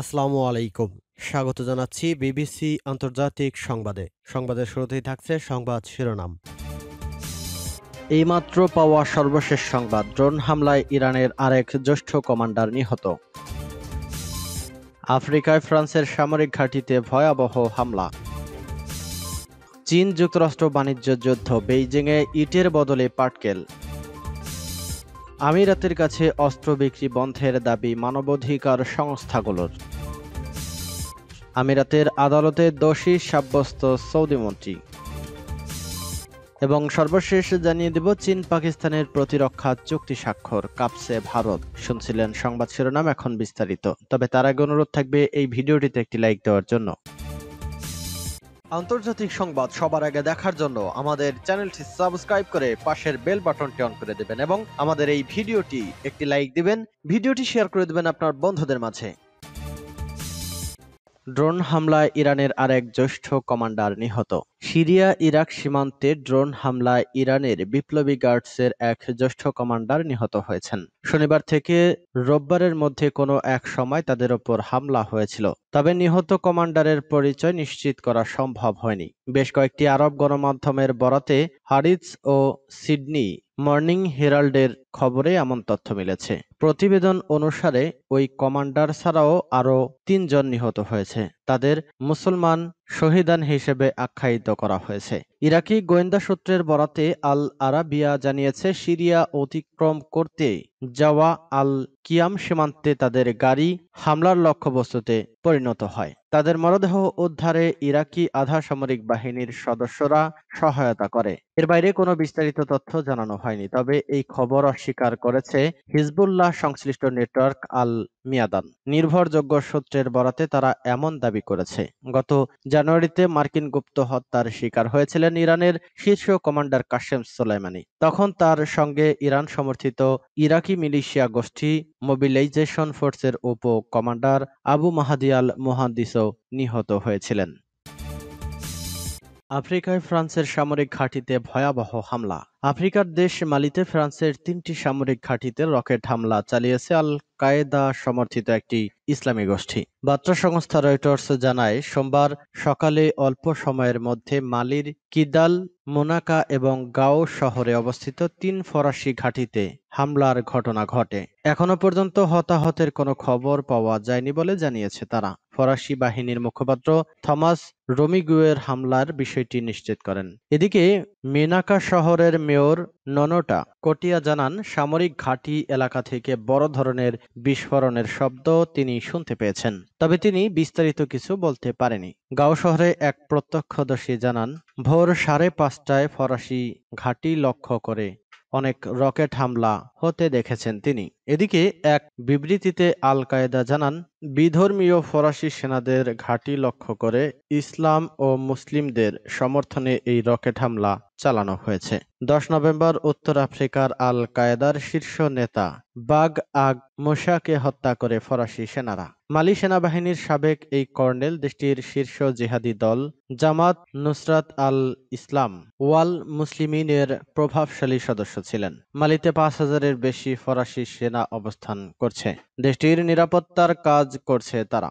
আসসালামু আলাইকুম স্বাগত জানাচ্ছি বিবিসি আন্তর্জাতিক সংবাদে সংবাদের শুরুতেই থাকছে সংবাদ শিরোনাম এইমাত্র পাওয়া সর্বশেষ সংবাদ ড্রোন হামলায় ইরানের আরেক জ্যেষ্ঠ কমান্ডার নিহত আফ্রিকায় ফ্রান্সের সামরিক ঘাঁটিতে ভয়াবহ হামলা চীন যুক্তরাষ্ট্র বাণিজ্য যুদ্ধ বেইজিংয়ে ইটের বদলে পাটকেল আমিরাতের কাছে অস্ত্র বিক্রি বন্ধের দাবি মানবাধিকার সংস্থাগুলোর আমিরাতের আদালতে দোষী সাব্যস্ত সৌদি মন্ত্রী এবং সর্বশেষ জানিয়ে দেব চীন পাকিস্তানের প্রতিরক্ষা চুক্তি স্বাক্ষর কাপসে ভারত শুনছিলেন সংবাদ শিরোনাম এখন বিস্তারিত তবে তার আগে অনুরোধ থাকবে এই ভিডিওটিতে একটি লাইক দেওয়ার জন্য আন্তর্জাতিক সংবাদ সবার আগে দেখার জন্য আমাদের চ্যানেলটি সাবস্ক্রাইব করে পাশের বেল বাটনটি অন করে দেবেন এবং আমাদের এই ভিডিওটি একটি লাইক দিবেন ভিডিওটি শেয়ার করে দেবেন আপনার বন্ধুদের মাঝে ড্রোন হামলায় ইরানের আরেক জ্যেষ্ঠ কমান্ডার নিহত সিরিয়া ইরাক সীমান্তে ড্রোন হামলায় ইরানের বিপ্লবী গার্ডসের এক জ্যেষ্ঠ কমান্ডার নিহত হয়েছেন শনিবার থেকে রোববারের মধ্যে কোনো এক সময় তাদের ওপর হামলা হয়েছিল তবে নিহত কমান্ডারের পরিচয় নিশ্চিত করা সম্ভব হয়নি বেশ কয়েকটি আরব গণমাধ্যমের বরাতে হারিস ও সিডনি মর্নিং হেরাল্ডের খবরে এমন তথ্য মিলেছে প্রতিবেদন অনুসারে ওই কমান্ডার ছাড়াও আরও তিনজন নিহত হয়েছে তাদের মুসলমান শহীদান হিসেবে আখ্যায়িত করা হয়েছে ইরাকি গোয়েন্দা সূত্রের বরাতে আল আরাবিয়া জানিয়েছে সিরিয়া অতিক্রম করতে যাওয়া আল কিয়াম সীমান্তে তাদের গাড়ি হামলার লক্ষ্যবস্তুতে পরিণত হয় তাদের মরদেহ উদ্ধারে ইরাকি আধা সামরিক বাহিনীর সদস্যরা সহায়তা করে এর বাইরে কোনো বিস্তারিত তথ্য জানানো হয়নি তবে এই খবর অস্বীকার করেছে হিজবুল্লাহ সংশ্লিষ্ট নেটওয়ার্ক আল মিয়াদান নির্ভরযোগ্য সূত্রের বরাতে তারা এমন দাবি করেছে গত জানুয়ারিতে মার্কিন গুপ্ত হত্যার শিকার হয়েছিলেন ইরানের শীর্ষ কমান্ডার কাশেম সোলাইমানি তখন তার সঙ্গে ইরান সমর্থিত ইরাকি মিলিশিয়া গোষ্ঠী মোবিলাইজেশন ফোর্সের উপ কমান্ডার আবু মাহাদিয়াল মোহাদিসও নিহত হয়েছিলেন আফ্রিকায় ফ্রান্সের সামরিক ঘাঁটিতে ভয়াবহ হামলা আফ্রিকার দেশ মালিতে ফ্রান্সের তিনটি সামরিক ঘাঁটিতে রকেট হামলা চালিয়েছে আল কায়েদা সমর্থিত একটি ইসলামী গোষ্ঠী বার্তা সংস্থা রয়টার্স জানায় সোমবার সকালে অল্প সময়ের মধ্যে মালির কিদাল মোনাকা এবং গাও শহরে অবস্থিত তিন ফরাসি ঘাঁটিতে হামলার ঘটনা ঘটে এখনো পর্যন্ত হতাহতের কোনো খবর পাওয়া যায়নি বলে জানিয়েছে তারা ফরাসি বাহিনীর মুখপাত্র থমাস রোমিগুয়ের হামলার বিষয়টি নিশ্চিত করেন এদিকে মেনাকা শহরের মেয়র ননটা কটিয়া জানান সামরিক ঘাঁটি এলাকা থেকে বড় ধরনের বিস্ফোরণের শব্দ তিনি শুনতে পেয়েছেন তবে তিনি বিস্তারিত কিছু বলতে পারেনি গাঁও শহরে এক প্রত্যক্ষদর্শী জানান ভোর সাড়ে পাঁচটায় ফরাসি ঘাঁটি লক্ষ্য করে অনেক রকেট হামলা হতে দেখেছেন তিনি এদিকে এক বিবৃতিতে আল কায়েদা জানান বিধর্মীয় ফরাসি সেনাদের ঘাঁটি লক্ষ্য করে ইসলাম ও মুসলিমদের সমর্থনে এই রকেট হামলা চালানো হয়েছে দশ নভেম্বর উত্তর আফ্রিকার আল কায়েদার শীর্ষ নেতা বাগ আগ মোশাকে হত্যা করে ফরাসি সেনারা মালি সেনাবাহিনীর সাবেক এই কর্নেল দেশটির শীর্ষ জিহাদি দল জামাত নুসরাত আল ইসলাম ওয়াল মুসলিমিনের প্রভাবশালী সদস্য ছিলেন মালিতে পাঁচ হাজারের বেশি ফরাসি সেনা অবস্থান করছে দেশটির নিরাপত্তার কাজ করছে তারা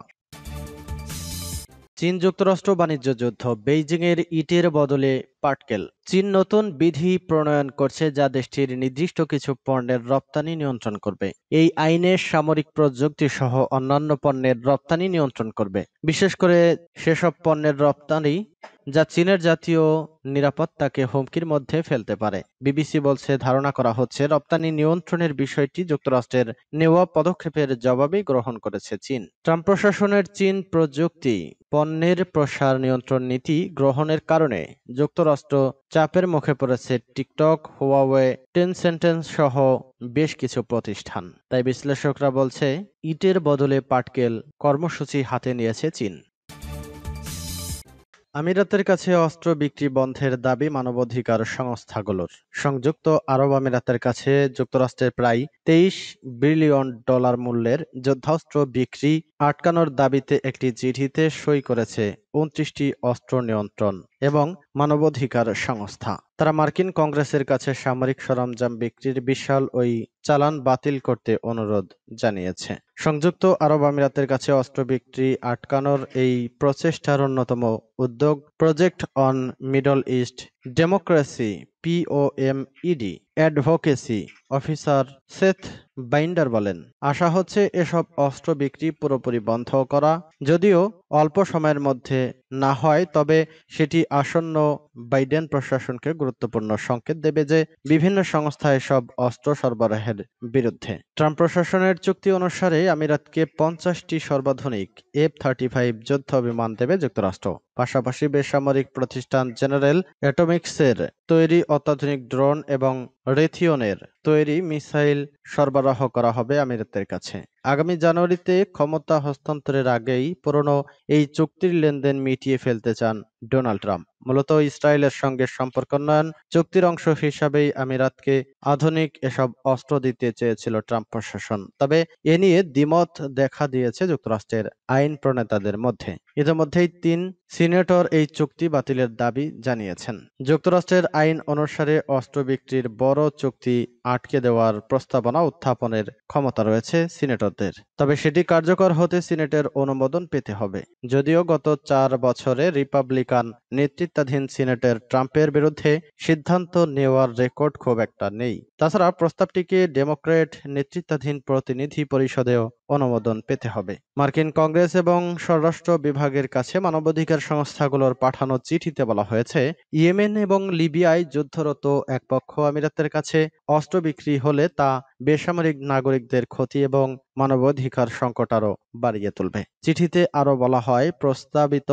চীন যুক্তরাষ্ট্র বাণিজ্য যুদ্ধ বেইজিংয়ের ইটের বদলে পাটকেল চীন নতুন বিধি প্রণয়ন করছে যা দেশটির নির্দিষ্ট কিছু পণ্যের রপ্তানি নিয়ন্ত্রণ করবে এই আইনে সামরিক প্রযুক্তি সহ অন্যান্য পণ্যের রপ্তানি নিয়ন্ত্রণ করবে বিশেষ করে সেসব পণ্যের রপ্তানি যা চীনের জাতীয় নিরাপত্তাকে হুমকির মধ্যে ফেলতে পারে বিবিসি বলছে ধারণা করা হচ্ছে রপ্তানি নিয়ন্ত্রণের বিষয়টি যুক্তরাষ্ট্রের নেওয়া পদক্ষেপের জবাবে গ্রহণ করেছে চীন ট্রাম্প প্রশাসনের চীন প্রযুক্তি পণ্যের প্রসার নিয়ন্ত্রণ নীতি গ্রহণের কারণে যুক্তরাষ্ট্র চাপের মুখে পড়েছে টিকটক হোয়াওয়ে টেনসেন্টেন্স সহ বেশ কিছু প্রতিষ্ঠান তাই বিশ্লেষকরা বলছে ইটের বদলে পাটকেল কর্মসূচি হাতে নিয়েছে চীন আমিরাতের কাছে অস্ত্র বিক্রি বন্ধের দাবি মানবাধিকার সংস্থাগুলোর সংযুক্ত আরব আমিরাতের কাছে যুক্তরাষ্ট্রের প্রায় তেইশ বিলিয়ন ডলার মূল্যের যুদ্ধাস্ত্র বিক্রি আটকানোর দাবিতে একটি চিঠিতে সই করেছে উনত্রিশটি অস্ত্র নিয়ন্ত্রণ এবং মানবাধিকার সংস্থা তারা মার্কিন কংগ্রেসের কাছে সামরিক সরঞ্জাম বিক্রির বিশাল ওই চালান বাতিল করতে অনুরোধ জানিয়েছে সংযুক্ত আরব আমিরাতের কাছে অস্ত্র বিক্রি আটকানোর এই প্রচেষ্টার অন্যতম উদ্যোগ project on Middle East democracy POMED advocacy officer Seth Binder বলেন আশা হচ্ছে এসব অস্ত্র বিক্রি পুরোপুরি বন্ধ করা যদিও অল্প সময়ের মধ্যে না হয় তবে সেটি আসন্ন বাইডেন প্রশাসনকে গুরুত্বপূর্ণ সংকেত দেবে যে বিভিন্ন সংস্থা এসব অস্ত্র সরবরাহের বিরুদ্ধে ট্রাম্প প্রশাসনের চুক্তি অনুসারে আমিরাতকে পঞ্চাশটি সর্বাধুনিক এফ থার্টি ফাইভ যুদ্ধ বিমান দেবে যুক্তরাষ্ট্র পাশাপাশি বেসামরিক প্রতিষ্ঠান জেনারেল অ্যাটমিক্সের তৈরি অত্যাধুনিক ড্রোন এবং রেথিওনের তৈরি মিসাইল সরবরাহ করা হবে আমিরাতের কাছে আগামী জানুয়ারিতে ক্ষমতা হস্তান্তরের আগেই পুরনো এই চুক্তির লেনদেন মিটিয়ে ফেলতে চান ডোনাল্ড ট্রাম্প মূলত ইসরায়েলের সঙ্গে সম্পর্ক উন্নয়ন চুক্তির অংশ হিসাবেই আমিরাতকে আধুনিক এসব অস্ত্র দিতে চেয়েছিল ট্রাম্প প্রশাসন তবে এ নিয়ে দ্বিমত দেখা দিয়েছে যুক্তরাষ্ট্রের আইন প্রণেতাদের মধ্যে ইতিমধ্যেই তিন সিনেটর এই চুক্তি বাতিলের দাবি জানিয়েছেন যুক্তরাষ্ট্রের আইন অনুসারে অস্ত্র বিক্রির বড় চুক্তি আটকে দেওয়ার প্রস্তাবনা উত্থাপনের ক্ষমতা রয়েছে সিনেটরদের তবে সেটি কার্যকর হতে সিনেটের অনুমোদন পেতে হবে যদিও গত চার বছরে রিপাবলিকান নেতৃত্বাধীন সিনেটের ট্রাম্পের বিরুদ্ধে সিদ্ধান্ত নেওয়ার রেকর্ড খুব একটা নেই তাছাড়া প্রস্তাবটিকে ডেমোক্রেট নেতৃত্বাধীন প্রতিনিধি পরিষদেও অনুমোদন পেতে হবে মার্কিন কংগ্রেস এবং স্বরাষ্ট্র বিভাগের কাছে মানবাধিকার সংস্থাগুলোর পাঠানো চিঠিতে বলা হয়েছে ইয়েমেন এবং লিবিয়ায় যুদ্ধরত এক পক্ষ আমিরাতের কাছে অস্ত্র বিক্রি হলে তা বেসামরিক নাগরিকদের ক্ষতি এবং মানবাধিকার সংকট আরও বাড়িয়ে তুলবে চিঠিতে আরও বলা হয় প্রস্তাবিত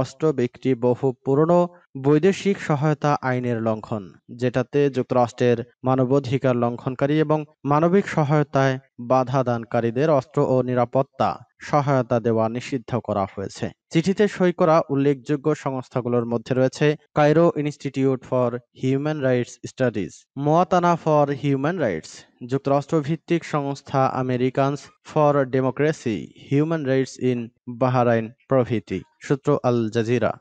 অস্ত্র বিক্রি বহু পুরনো বৈদেশিক সহায়তা আইনের লঙ্ঘন যেটাতে যুক্তরাষ্ট্রের মানবাধিকার লঙ্ঘনকারী এবং মানবিক সহায়তায় বাধা দানকারীদের অস্ত্র ও নিরাপত্তা সহায়তা দেওয়া নিষিদ্ধ করা হয়েছে চিঠিতে সই করা উল্লেখযোগ্য সংস্থাগুলোর মধ্যে রয়েছে Cairo Institute for Human Rights Studies Mwatana for Human Rights যুক্তরাষ্ট্রভিত্তিক সংস্থা Americans for Democracy Human Rights in Bahrain প্রভৃতি সূত্র আল জাজিরা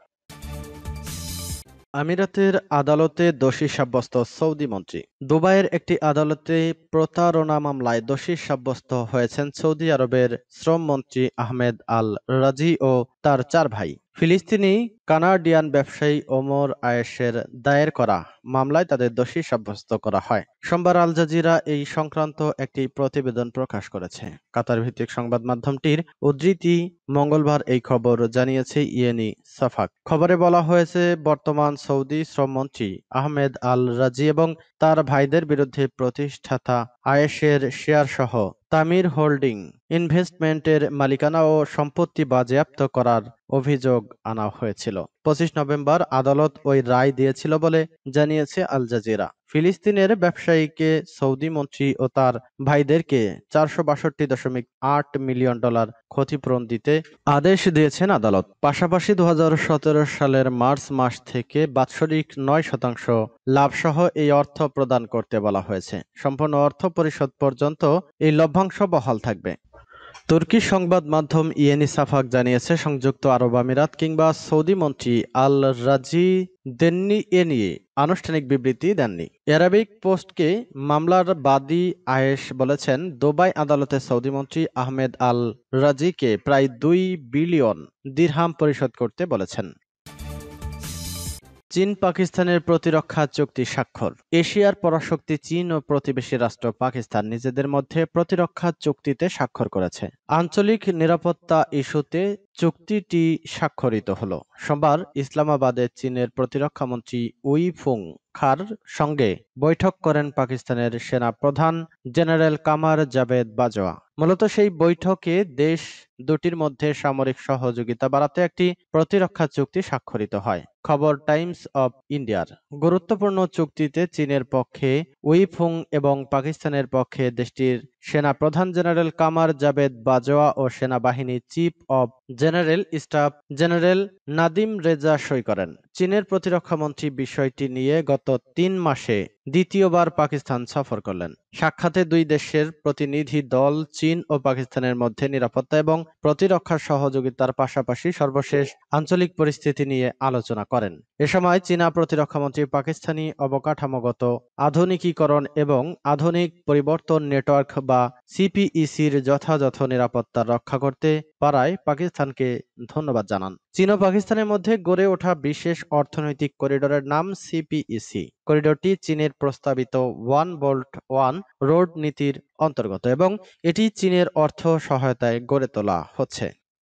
আমিরাতের আদালতে দোষী সাব্যস্ত সৌদি মন্ত্রী দুবাইয়ের একটি আদালতে প্রতারণা মামলায় দোষী সাব্যস্ত হয়েছেন সৌদি আরবের শ্রম মন্ত্রী আহমেদ আল রাজি ও তার চার ভাই ফিলিস্তিনি কানাডিয়ান ব্যবসায়ী ওমর আয়েশের দায়ের করা মামলায় তাদের দোষী সাব্যস্ত করা হয় সোমবার আল জাজিরা এই সংক্রান্ত একটি প্রতিবেদন প্রকাশ করেছে কাতার ভিত্তিক সংবাদ মাধ্যমটির উদ্ধৃতি মঙ্গলবার এই খবর জানিয়েছে ইয়েনি সাফাক খবরে বলা হয়েছে বর্তমান সৌদি শ্রমমন্ত্রী আহমেদ আল রাজি এবং তার ভাইদের বিরুদ্ধে প্রতিষ্ঠাতা আয়েশের শেয়ার সহ তামির হোল্ডিং ইনভেস্টমেন্টের মালিকানা ও সম্পত্তি বাজেয়াপ্ত করার অভিযোগ আনা হয়েছিল পঁচিশ নভেম্বর আদালত ওই রায় দিয়েছিল বলে জানিয়ে জানিয়েছে আল জাজিরা ফিলিস্তিনের ব্যবসায়ীকে সৌদি মন্ত্রী ও তার ভাইদেরকে চারশো বাষট্টি দশমিক আট মিলিয়ন ডলার ক্ষতিপূরণ দিতে আদেশ দিয়েছেন আদালত পাশাপাশি দু সালের মার্চ মাস থেকে বাৎসরিক নয় শতাংশ লাভসহ এই অর্থ প্রদান করতে বলা হয়েছে সম্পূর্ণ অর্থ পরিশোধ পর্যন্ত এই লভ্যাংশ বহাল থাকবে তুর্কি সংবাদ মাধ্যম ইয়েনি সাফাক জানিয়েছে সংযুক্ত আরব আমিরাত কিংবা সৌদি মন্ত্রী আল রাজি দেননি এ নিয়ে আনুষ্ঠানিক বিবৃতি দেননি অ্যারাবিক পোস্টকে মামলার বাদী আয়েশ বলেছেন দুবাই আদালতে সৌদি মন্ত্রী আহমেদ আল রাজিকে প্রায় দুই বিলিয়ন দিরহাম পরিশোধ করতে বলেছেন চীন পাকিস্তানের প্রতিরক্ষা চুক্তি স্বাক্ষর এশিয়ার পরাশক্তি চীন ও প্রতিবেশী রাষ্ট্র পাকিস্তান নিজেদের মধ্যে প্রতিরক্ষা চুক্তিতে স্বাক্ষর করেছে আঞ্চলিক নিরাপত্তা ইস্যুতে চুক্তিটি স্বাক্ষরিত হল সোমবার ইসলামাবাদে চীনের মন্ত্রী উই ফুং খার সঙ্গে বৈঠক করেন পাকিস্তানের সেনা প্রধান জেনারেল কামার জাভেদ বাজওয়া মূলত সেই বৈঠকে দেশ দুটির মধ্যে সামরিক সহযোগিতা বাড়াতে একটি প্রতিরক্ষা চুক্তি স্বাক্ষরিত হয় খবর টাইমস অব ইন্ডিয়ার গুরুত্বপূর্ণ চুক্তিতে চীনের পক্ষে উইফুং এবং পাকিস্তানের পক্ষে দেশটির সেনা প্রধান জেনারেল কামার জাবেদ বাজোয়া ও সেনাবাহিনী chief of general staff general Nadeem Raza সই করেন চীনের প্রতিরক্ষামন্ত্রী বিষয়টি নিয়ে গত তিন মাসে দ্বিতীয়বার পাকিস্তান সফর করলেন সাক্ষাতে দুই দেশের প্রতিনিধি দল চীন ও পাকিস্তানের মধ্যে নিরাপত্তা এবং প্রতিরক্ষা সহযোগিতার পাশাপাশি সর্বশেষ আঞ্চলিক পরিস্থিতি নিয়ে আলোচনা করেন এ সময় চীনা প্রতিরক্ষামন্ত্রী পাকিস্তানি অবকাঠামোগত আধুনিকীকরণ এবং আধুনিক পরিবর্তন নেটওয়ার্ক বা সিপিইসির যথাযথ নিরাপত্তা রক্ষা করতে পারায় পাকিস্তানকে ধন্যবাদ জানান চীন ও পাকিস্তানের মধ্যে গড়ে ওঠা বিশেষ অর্থনৈতিক করিডোরের নাম সিপিইসি e করিডোরটি চীনের প্রস্তাবিত ওয়ান বোল্ট ওয়ান রোড নীতির অন্তর্গত এবং এটি চীনের অর্থ সহায়তায় গড়ে তোলা হচ্ছে